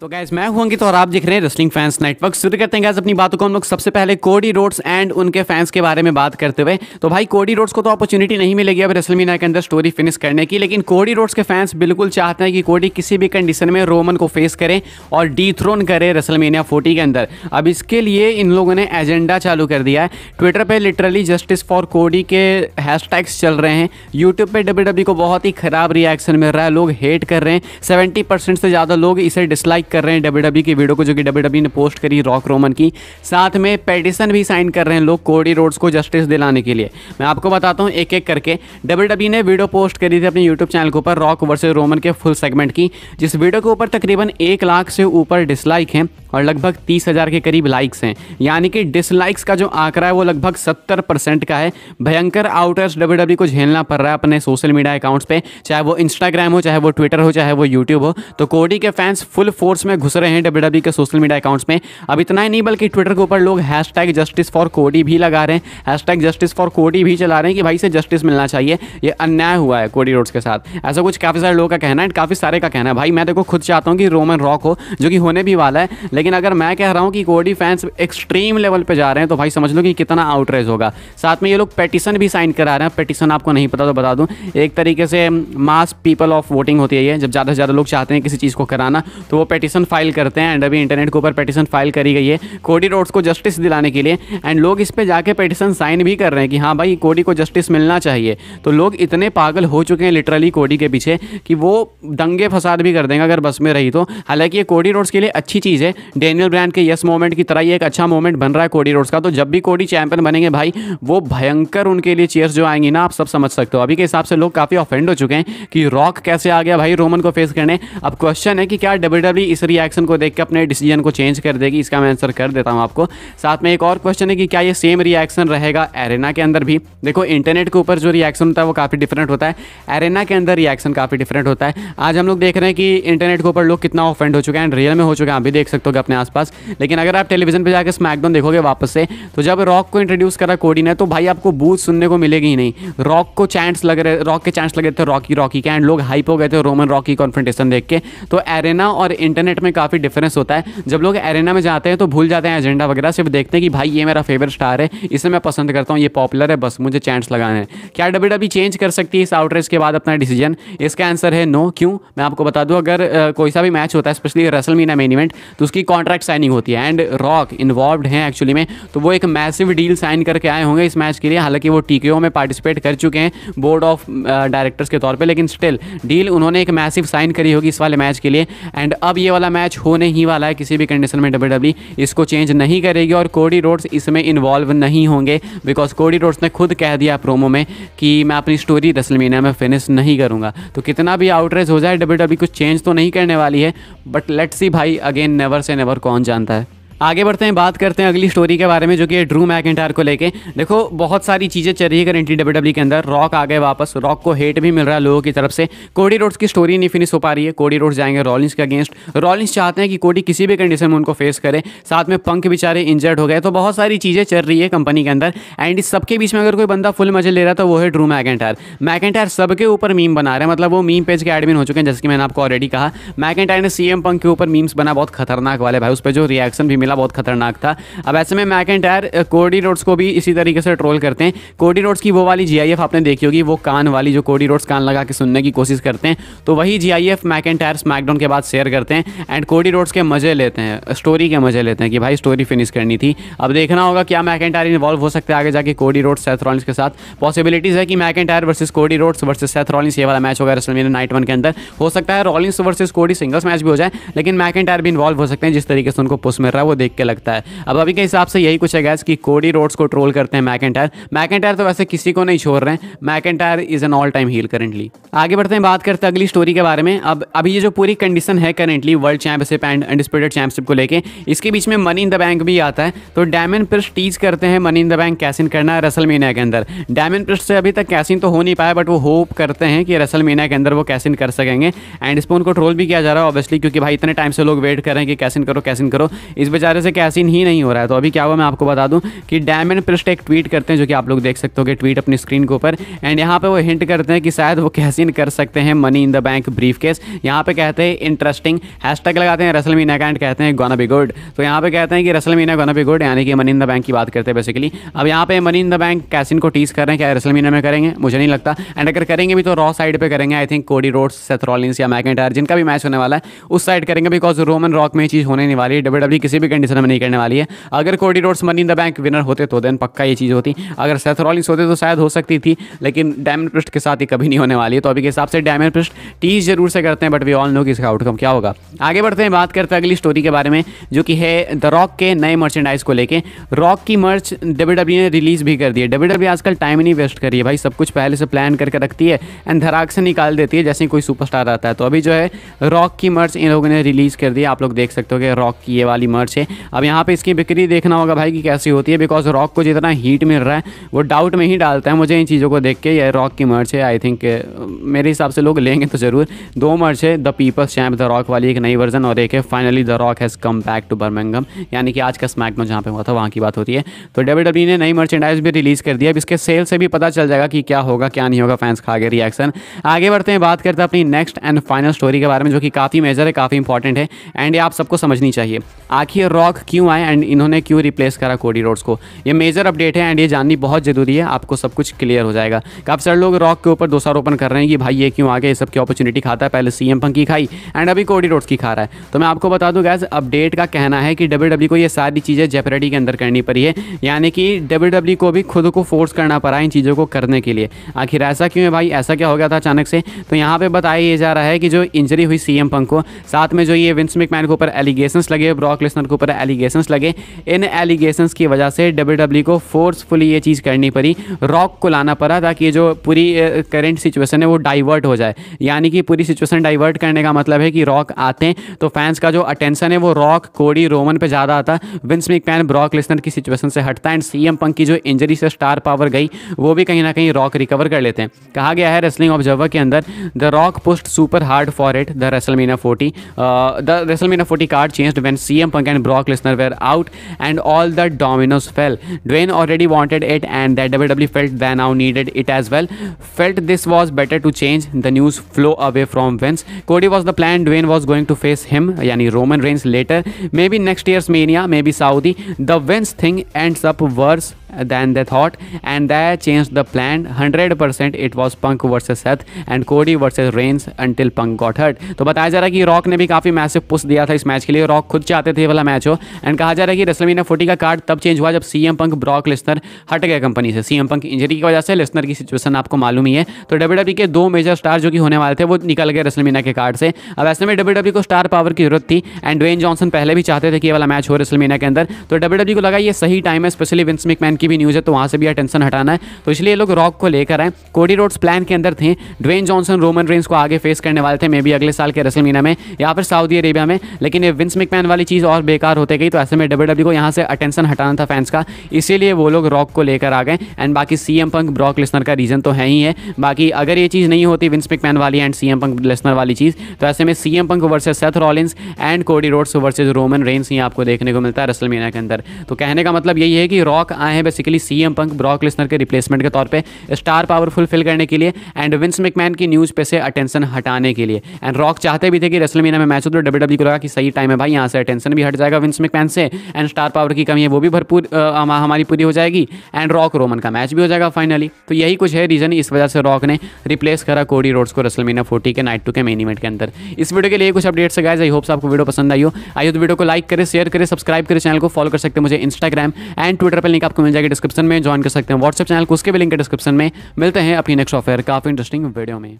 तो गैस मैं हूं अंकित तो और आप देख रहे हैं रेस्लिंग फैंस नेटवर्क शुरू करते हैं गैस अपनी बातों को हम लोग सबसे पहले कोडी रोड्स एंड उनके फैंस के बारे में बात करते हुए तो भाई कोडी रोड्स को तो अपॉर्चुनिटी नहीं मिलेगी अब रेसलमीना के अंदर स्टोरी फिनिश करने की लेकिन कोडी रोड्स के फैंस बिल्कुल चाहते हैं कि कोडी किसी भी कंडीशन में रोमन को फेस करें और डी थ्रोन करें रेसलमीनिया फोर्टी के अंदर अब इसके लिए इन लोगों ने एजेंडा चालू कर दिया है ट्विटर पर लिटरली जस्टिस फॉर कोडी के हैशटैग्स चल रहे हैं यूट्यूब पर डब्ल्यू को बहुत ही खराब रिएक्शन मिल रहा है लोग हेट कर रहे हैं सेवेंटी से ज़्यादा लोग इसे डिसलाइक लाइक कर रहे हैं डब्ल्यू e की वीडियो को जो कि डब्ल्यू e ने पोस्ट करी रॉक रोमन की साथ में पेटिशन भी साइन कर रहे हैं लोग कोडी रोड्स को जस्टिस दिलाने के लिए मैं आपको बताता हूँ एक एक करके डब्ल्यू e ने वीडियो पोस्ट करी थी अपने यूट्यूब चैनल के ऊपर रॉक वर्सेज रोमन के फुल सेगमेंट की जिस वीडियो के ऊपर तकरीबन एक लाख से ऊपर डिसलाइक हैं और लगभग तीस हज़ार के करीब लाइक्स हैं यानी कि डिसलाइक्स का जो आंकड़ा है वो लगभग सत्तर परसेंट का है भयंकर आउटर्स डब्ल्यू डब्ल्यू को झेलना पड़ रहा है अपने सोशल मीडिया अकाउंट्स पे चाहे वो इंस्टाग्राम हो चाहे वो ट्विटर हो चाहे वो यूट्यूब हो तो कोडी के फैंस फुल फोर्स अकाउंट्स में घुस रहे हैं डब्ल्यू e के सोशल मीडिया अकाउंट्स में अब इतना ही नहीं बल्कि ट्विटर के ऊपर लोग हैश टैग जस्टिस फॉर कोडी भी लगा रहे हैं हैश टैग जस्टिस फॉर कोडी भी चला रहे हैं कि भाई से जस्टिस मिलना चाहिए ये अन्याय हुआ है कोडी रोड्स के साथ ऐसा कुछ काफ़ी सारे लोगों का कहना है काफ़ी सारे का कहना है भाई मैं देखो खुद चाहता हूँ कि रोमन रॉक हो जो कि होने भी वाला है लेकिन अगर मैं कह रहा हूँ कि कोडी फैंस एक्सट्रीम लेवल पर जा रहे हैं तो भाई समझ लो कि कितना आउटरेज होगा साथ में ये लोग पेटिशन भी साइन करा रहे हैं पेटिशन आपको नहीं पता तो बता दूँ एक तरीके से मास पीपल ऑफ वोटिंग होती है ये जब ज़्यादा से ज़्यादा लोग चाहते हैं किसी चीज़ को कराना तो वो पेटिशन पटिशन फाइल करते हैं एंड अभी इंटरनेट के ऊपर पेटिशन फाइल करी गई है कोडी रोड्स को जस्टिस दिलाने के लिए एंड लोग इस पर जाके पटिशन साइन भी कर रहे हैं कि हाँ भाई कोडी को जस्टिस मिलना चाहिए तो लोग इतने पागल हो चुके हैं लिटरली कोडी के पीछे कि वो दंगे फसाद भी कर देंगे अगर बस में रही तो हालांकि ये कोडी रोड्स के लिए अच्छी चीज़ है डेनियल ब्रांड के यस मोमेंट की तरह ये एक अच्छा मोमेंट बन रहा है कोडी रोड्स का तो जब भी कोडी चैंपियन बनेंगे भाई वो भयंकर उनके लिए चेयर्स जो आएंगी ना आप सब समझ सकते हो अभी के हिसाब से लोग काफ़ी ऑफेंड हो चुके हैं कि रॉक कैसे आ गया भाई रोमन को फेस करने अब क्वेश्चन है कि क्या डब्ल्यू इस रिएक्शन को देख के अपने डिसीजन को चेंज कर देगी इसका मैं आंसर कर देता हूँ आपको साथ में एक और क्वेश्चन है कि क्या ये सेम रिएक्शन रहेगा एरेना के अंदर भी देखो इंटरनेट के ऊपर जो रिएक्शन होता है वो काफ़ी डिफरेंट होता है एरेना के अंदर रिएक्शन काफ़ी डिफरेंट होता है आज हम लोग देख रहे हैं कि इंटरनेट के ऊपर लोग कितना ऑफेंड हो चुके हैं रियल में हो चुके हैं आप भी देख सकते हो अपने आसपास लेकिन अगर आप टेलीविजन पर जाकर स्मैकडाउन देखोगे वापस से तो जब रॉक को इंट्रोड्यूस करा कोडी ने तो भाई आपको बूथ सुनने को मिलेगी ही नहीं रॉक को चांस लग रहे रॉक के चैंट्स लगे थे रॉकी रॉकी के एंड लोग हाइप हो गए थे रोमन रॉकी कॉन्फ्रेंटेशन देख के तो एरेना और इंटरनेट मिनट में काफ़ी डिफरेंस होता है जब लोग एरेना में जाते हैं तो भूल जाते हैं एजेंडा वगैरह सिर्फ देखते हैं कि भाई ये मेरा फेवरेट स्टार है इसे मैं पसंद करता हूँ ये पॉपुलर है बस मुझे चांस लगाने हैं क्या डब्ल्यू डब्ल्यू चेंज कर सकती है इस आउटरेज के बाद अपना डिसीजन इसका आंसर है नो क्यों मैं आपको बता दूँ अगर कोई सा भी मैच होता है specially WrestleMania main event तो उसकी कॉन्ट्रैक्ट साइनिंग होती है एंड रॉक इन्वॉल्व हैं एक्चुअली में तो वो एक मैसिव डील साइन करके आए होंगे इस मैच के लिए हालांकि वो टीके में पार्टिसिपेट कर चुके हैं बोर्ड ऑफ डायरेक्टर्स के तौर पर लेकिन स्टिल डील उन्होंने एक मैसिव साइन करी होगी इस वाले मैच के लिए एंड अब ये वाला मैच होने ही वाला है किसी भी कंडीशन में डब्ल्यू e। इसको चेंज नहीं करेगी और कोडी रोड्स इसमें इन्वॉल्व नहीं होंगे बिकॉज कोडी रोड्स ने खुद कह दिया प्रोमो में कि मैं अपनी स्टोरी रसलमीना में फिनिश नहीं करूँगा तो कितना भी आउटरेज हो जाए डब्ल्यू e कुछ चेंज तो नहीं करने वाली है बट लेट्स सी भाई अगेन नेवर से नेवर कौन जानता है आगे बढ़ते हैं बात करते हैं अगली स्टोरी के बारे में जो कि ड्रू मैकेंटायर को लेके देखो बहुत सारी चीज़ें चल रही है करेंटी डब्ल्यू e के अंदर रॉक आ गए वापस रॉक को हेट भी मिल रहा है लोगों की तरफ से कोडी रोड्स की स्टोरी नहीं फिनिश हो पा रही है कोडी रोड्स जाएंगे रॉलिंस के अगेंस्ट रॉलिंस चाहते हैं कि कोडी किसी भी कंडीशन में उनको फेस करे साथ में पंख बेचारे इंजर्ड हो गए तो बहुत सारी चीज़ें चल रही है कंपनी के अंदर एंड इस सबके बीच में अगर कोई बंदा फुल मजे ले रहा था तो वो है ड्रू मैकेंटायर मैकेंटायर सबके ऊपर मीम बना रहे हैं मतलब वो मीम पेज के एडमिन हो चुके हैं जैसे कि मैंने आपको ऑलरेडी कहा मैकेंटायर ने सीएम पंख के ऊपर मीम्स बना बहुत खतरनाक वाले भाई उस पर जो रिएक्शन भी मिला बहुत खतरनाक था अब ऐसे में McIntyre Cody Rhodes को भी इसी तरीके से ट्रोल करते हैं कोडी रोड्स की वो वाली जी आपने देखी होगी वो कान वाली जो कोडी रोड्स कान लगा के सुनने की कोशिश करते हैं तो वही G I F McIntyre SmackDown के बाद शेयर करते हैं एंड कोडी रोड्स के मज़े लेते हैं स्टोरी के मज़े लेते हैं कि भाई स्टोरी फिनिश करनी थी अब देखना होगा क्या मैक एंड टायर इन्वॉल्व हो सकते हैं आगे जाके कोडी रोड्स सेथ रॉलिंस के साथ पॉसिबिलिटीज़ है कि McIntyre versus Cody Rhodes versus Seth Rollins ये वाला मैच होगा रसलमेनिया नाइट वन के अंदर हो सकता है Rollins versus Cody singles match भी हो जाए लेकिन मैक एंड टायर भी इन्वॉल्व हो सकते हैं जिस तरीके से उनको पुस मिल रहा है वो देख के लगता है अब अभी के हिसाब से यही कुछ है गैस कि कोडी रोड्स को ट्रोल करते हैं मैक एंटायर मैक एंटायर तो वैसे किसी को नहीं छोड़ रहे हैं McIntyre is an all time heel currently आगे बढ़ते हैं बात करते हैं अगली स्टोरी के बारे में अब अभी ये जो पूरी कंडीशन है currently world championship and undisputed championship को लेकर इसके बीच में मनी इन द बैंक भी आता है तो डायमंड प्रिस्ट टीज करते हैं money in the bank cash in करना है रसल मीना के अंदर डायमंड प्रिस्ट से अभी तक कैसिन तो हो नहीं पाया बट वो होप करते हैं कि रसल मीना के अंदर वो कैसिन कर सकेंगे एंड इस पर उनको ट्रोल भी किया जा रहा है ऑब्वियसली क्योंकि भाई इतने टाइम से लोग वेट कर रहे हैं कि कैसिन करो कैसिन करो इस वजह बेचारे से कैसिन ही नहीं हो रहा है तो अभी क्या हुआ मैं आपको बता दूं कि डायमंड प्रिस्ट एक ट्वीट करते हैं जो कि आप लोग देख सकते हो ट्वीट अपनी स्क्रीन के ऊपर एंड यहाँ पे वो हिंट करते हैं कि शायद वो कैसिन कर सकते हैं money in the bank briefcase यहाँ पर कहते हैं इंटरेस्टिंग हैशटैग लगाते हैं रसल मीना कैंड कहते हैं गोना बी गुड तो यहाँ पे कहते हैं कि WrestleMania gonna be good यानी कि मनी इन द बैंक की बात करते हैं बेसिकली अब यहाँ पे money in the bank cash in को टीस कर रहे हैं क्या रसल मीना में करेंगे मुझे नहीं लगता एंड अगर करेंगे भी तो रॉ साइड पर करेंगे आई थिंक कोडी रोड सेथरॉलिन्स या मैकेटायर जिनका भी मैच होने वाला है उस साइड करेंगे बिकॉज रोमन रॉक में चीज़ होने नहीं वाली है डब्ल्यू e किसी भी कंडीशन हमें नहीं करने वाली है अगर Cody Rhodes money in the bank winner होते तो देन पक्का ये चीज़ होती अगर सेथ रॉलिंग्स होते तो शायद हो सकती थी लेकिन डायमंड पृष्ठ के साथ ही कभी नहीं होने वाली है तो अभी के हिसाब से डायमंड पृष्ठ टीज जरूर से करते हैं बट वी ऑल नो कि इसका आउटकम क्या होगा आगे बढ़ते हैं बात करते हैं अगली स्टोरी के बारे में जो कि है द रॉक के नए मर्चेंडाइज को लेकर रॉक की मर्च डब्ल्यू डब्ल्यू ने रिलीज भी कर दी है डब्ल्यू डब्ल्यू e आजकल टाइम नहीं वेस्ट करी है भाई सब कुछ पहले से प्लान करके रखती है एंड धराक से निकाल देती है जैसे ही कोई सुपरस्टार आता है तो अभी जो है रॉक की मर्च इन लोगों ने रिलीज़ कर दी आप लोग देख सकते हो कि रॉक की ये वाली मर्च है अब यहाँ पे इसकी बिक्री देखना होगा भाई कि कैसी होती है बिकॉज रॉक को जितना हीट मिल रहा है वो डाउट में ही डालता है मुझे इन चीज़ों को देख के ये रॉक की मर्च है आई थिंक मेरे हिसाब से लोग लेंगे तो ज़रूर दो मर्च है the people's champ the Rock वाली एक नई वर्जन और एक है finally the Rock has come back to Birmingham यानी कि आज का में जहाँ पे हुआ था वहाँ की बात होती है तो डब्ल्यू e ने नई मर्चेंडाइज भी रिलीज़ कर दिया अब इसके सेल से भी पता चल जाएगा कि क्या होगा क्या नहीं होगा फैंस खा आगे रिएक्शन आगे बढ़ते हैं बात करते हैं अपनी नेक्स्ट एंड फाइनल स्टोरी के बारे में जो कि काफ़ी मेजर है काफ़ी इंपॉर्टेंट है एंड ये आप सबको समझनी चाहिए आखिर रॉक क्यों आए एंड इन्होंने क्यों रिप्लेस करा कोडी रोड्स को ये मेजर अपडेट है एंड ये जाननी बहुत ज़रूरी है आपको सब कुछ क्लियर हो जाएगा काफ़ी सारे लोग रॉक के ऊपर दोषारोपण कर रहे हैं कि भाई ये क्यों आ सबकी सब अपॉर्चुनिटी खाता है पहले सी एम की खाई एंड अभी कोडी रोड्स की खा रहा है तो मैं आपको बता दूँ गैस अपडेट का कहना है कि डब्ल्यू e को ये सारी चीज़ें जेपरेडी के अंदर करनी पड़ी है यानी कि डब्ल्यू e को भी खुद को फोर्स करना पड़ा इन चीज़ों को करने के लिए आखिर ऐसा क्यों है भाई ऐसा क्या हो गया था अचानक से तो यहाँ पे बताया ये जा रहा है कि जो इंजरी हुई सीएम पंक को साथ में जो ये विंस मैन के ऊपर एलिगेशंस लगे ब्रॉक लेसनर को ऊपर एलिगेशन लगे इन एलिगेशन की वजह से डब्ल्यू e को फोर्सफुली ये चीज़ करनी पड़ी रॉक को लाना पड़ा ताकि जो पूरी करेंट सिचुएसन है वो डाइवर्ट हो जाए यानी कि पूरी सिचुएसन डाइवर्ट करने का मतलब है कि रॉक आते हैं तो फैंस का जो अटेंशन है वो रॉक कोडी रोमन पे ज़्यादा आता विंस मैकमैन ब्रॉक लिस्नर की सिचुएसन से हटता एंड सीएम पंक की जो इंजरी से स्टार पावर गई वो भी कहीं ना कहीं रॉक रिकवर कर लेते हैं कहा गया है रेसलिंग ऑब्जर्वर के अंदर the Rock pushed super hard for it the WrestleMania forty the WrestleMania forty card change when C M Punk and Brock Lesnar were out and all the dominoes fell. Dwayne already wanted it and that WWE felt they now needed it as well. Felt this was better to change. The news flow away from Vince. Cody was the plan. Dwayne was going to face him, yani Roman Reigns later. Maybe next year's Mania, maybe Saudi. The Vince thing ends up worse than they thought and they changed the plan 100% it was punk versus seth and cody versus reigns until punk got hurt तो बताया जा रहा है कि rock ने भी काफ़ी massive push दिया था इस मैच के लिए रॉक खुद चाहते थे वाला मैच हो एंड कहा जा रहा है कि रेसलमीना फोर्टी का कार्ड तब चेंज हुआ जब सीएम पंक ब्रॉक लिस्नर हट गए कंपनी से सीएम पंक इंजरी की वजह से लिस्नर की सिचुएशन आपको मालूम ही है तो डब्ल्यू e के दो मेजर स्टार जो कि होने वाले थे वो निकल गए रेसलमीना के कार्ड से अब ऐसे में डब्ल्यू e को स्टार पावर की जरूरत थी एंड ड्वेन जॉनसन पहले भी चाहते थे कि ये वाला मैच हो रेसलमीना के अंदर तो डब्ल्यू e को लगा ये सही टाइम है स्पेशली विंस मिकमैन की भी न्यूज़ है तो वहां से भी अटेंशन हटाना है तो इसलिए लोग रॉक को लेकर आए कोडी रोड्स प्लान के अंदर थे ड्वेन जॉनसन रोमन रेंस को आगे फेस करने वाले थे मे बी अगले साल के रसल मीना में या फिर सऊदी अरेबिया में लेकिन ये विंस मिकमैन वाली चीज़ और बेकार होते गई तो ऐसे में डब्ल्यू e को यहाँ से अटेंशन हटाना था फैंस का इसीलिए वो लोग रॉक को लेकर आ गए एंड बाकी C M Punk Brock Lesnar का रीज़न तो है ही है बाकी अगर ये चीज़ नहीं होती विंस मिकमैन वाली and C M Punk Lesnar वाली चीज़ तो ऐसे में C M Punk versus Seth Rollins and Cody Rhodes versus Roman Reigns ही आपको देखने को मिलता है रसल मीना के अंदर तो कहने का मतलब यही है कि रॉक आए हैं basically CM Punk Brock Lesnar के रिप्लेसमेंट के तौर पे स्टार पावरफुल फिल करने के लिए एंड विंस मैकमैन की न्यूज़ पे से अटेंशन हटाने के लिए एंड रॉक चाहते भी थे कि रेसल मीना में मैच हो तो डब्ल्यू डब्ल्यू को लगा कि सही टाइम है भाई यहाँ से अटेंशन भी हट जाएगा विंस मैकमैन से एंड स्टार पावर की कमी है वो भी भरपूर हमारी पूरी हो जाएगी एंड रॉक रोमन का मैच भी हो जाएगा फाइनली तो यही कुछ है रीज़न इस वजह से रॉक ने रिप्लेस करा कोडी रोड्स को रेसल मीना फोर्टी के नाइट टू के मेन इवेंट के अंदर इस वीडियो के लिए कुछ अपडेट्स से गाइज आई होप्स आपको वीडियो पसंद आई हो आई हो तो वीडियो को लाइक करें शेयर करें सब्सक्राइब करें चैनल को फॉलो कर सकते हैं मुझे इंस्टाग्राम एंड ट्विटर पर लिंक आपको मिल जाएगा जाएगी डिस्क्रिप्शन में ज्वाइन कर सकते हैं व्हाट्सएप चैनल को उसके भी लिंक डिस्क्रिप्शन में मिलते हैं अपनी नेक्स्ट ऑफेयर काफ़ी इंटरेस्टिंग वीडियो में